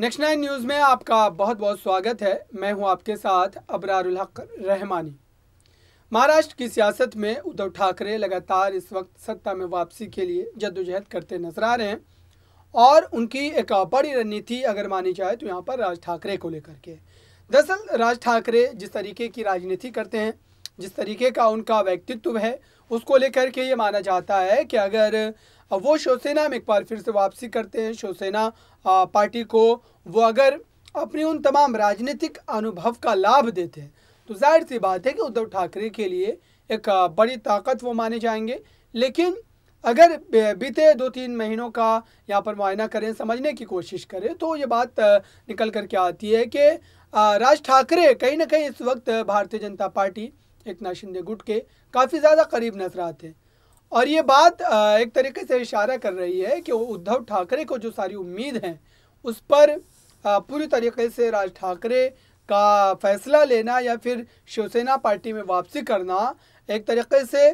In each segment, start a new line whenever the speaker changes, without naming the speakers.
next nine news में आपका बहुत बहुत स्वागत है मैं हूं आपके साथ अबरारुल हक रहमानी महाराष्ट्र की सियासत में उद्धव ठाकरे लगातार इस वक्त सत्ता में वापसी के लिए जद्दोजहद करते नजर आ रहे हैं और उनकी एक बड़ी रणनीति अगर मानी जाए तो यहाँ पर राज ठाकरे को लेकर के दरअसल राज ठाकरे जिस तरीके की राजनीति करते हैं जिस तरीके का उनका व्यक्तित्व है उसको लेकर के ये माना जाता है कि अगर वो शिवसेना में एक बार फिर से वापसी करते हैं शिवसेना पार्टी को वो अगर अपने उन तमाम राजनीतिक अनुभव का लाभ देते हैं तो जाहिर सी बात है कि उद्धव ठाकरे के लिए एक बड़ी ताकत वो माने जाएंगे लेकिन अगर बीते दो तीन महीनों का यहाँ पर मुआयना करें समझने की कोशिश करें तो ये बात निकल कर के आती है कि राज ठाकरे कहीं ना कहीं इस वक्त भारतीय जनता पार्टी एक नाशिंदे गुट के काफ़ी ज़्यादा करीब नजर आते हैं और ये बात एक तरीके से इशारा कर रही है कि उद्धव ठाकरे को जो सारी उम्मीद हैं उस पर पूरी तरीके से राज ठाकरे का फैसला लेना या फिर शिवसेना पार्टी में वापसी करना एक तरीके से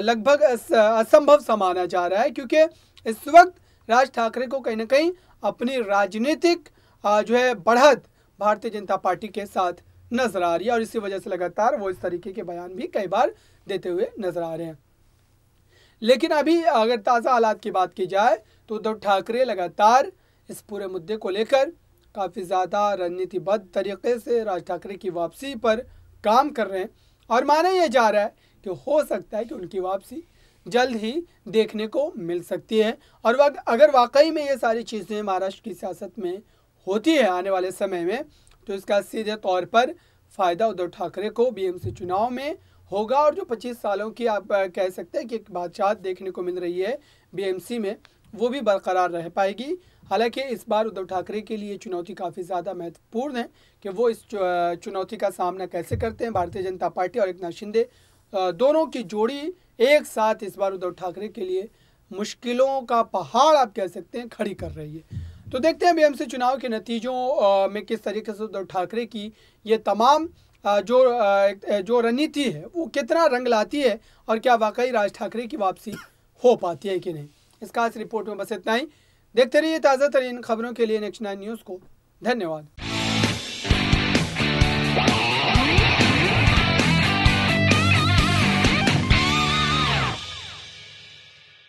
लगभग असंभव समाना जा रहा है क्योंकि इस वक्त राज ठाकरे को कहीं ना कहीं अपनी राजनीतिक जो है बढ़त भारतीय जनता पार्टी के साथ नजर आ रही है और इसी वजह से लगातार वो इस तरीके के बयान भी कई बार देते हुए नजर आ रहे हैं लेकिन अभी अगर ताज़ा हालात की बात की जाए तो उद्धव ठाकरे लगातार इस पूरे मुद्दे को लेकर काफ़ी ज़्यादा रणनीतिबद्ध तरीके से राज ठाकरे की वापसी पर काम कर रहे हैं और माना यह जा रहा है कि हो सकता है कि उनकी वापसी जल्द ही देखने को मिल सकती है और अगर वाकई में ये सारी चीज़ें महाराष्ट्र की सियासत में होती है आने वाले समय में तो इसका सीधे तौर पर फ़ायदा उद्धव ठाकरे को बीएमसी चुनाव में होगा और जो 25 सालों की आप कह सकते हैं कि एक बादशाह देखने को मिल रही है बीएमसी में वो भी बरकरार रह पाएगी हालांकि इस बार उद्धव ठाकरे के लिए चुनौती काफ़ी ज़्यादा महत्वपूर्ण है कि वो इस चुनौती का सामना कैसे करते हैं भारतीय जनता पार्टी और एक शिंदे दोनों की जोड़ी एक साथ इस बार उद्धव ठाकरे के लिए मुश्किलों का पहाड़ आप कह सकते हैं खड़ी कर रही है तो देखते हैं बी चुनाव के नतीजों में किस तरीके से उद्धव ठाकरे की ये तमाम जो जो रणनीति है वो कितना रंग लाती है और क्या वाकई राज ठाकरे की वापसी हो पाती है कि नहीं इस खास रिपोर्ट में बस इतना ही देखते रहिए ताज़ा तरीन खबरों के लिए नेक्स्ट नाइन न्यूज़ को धन्यवाद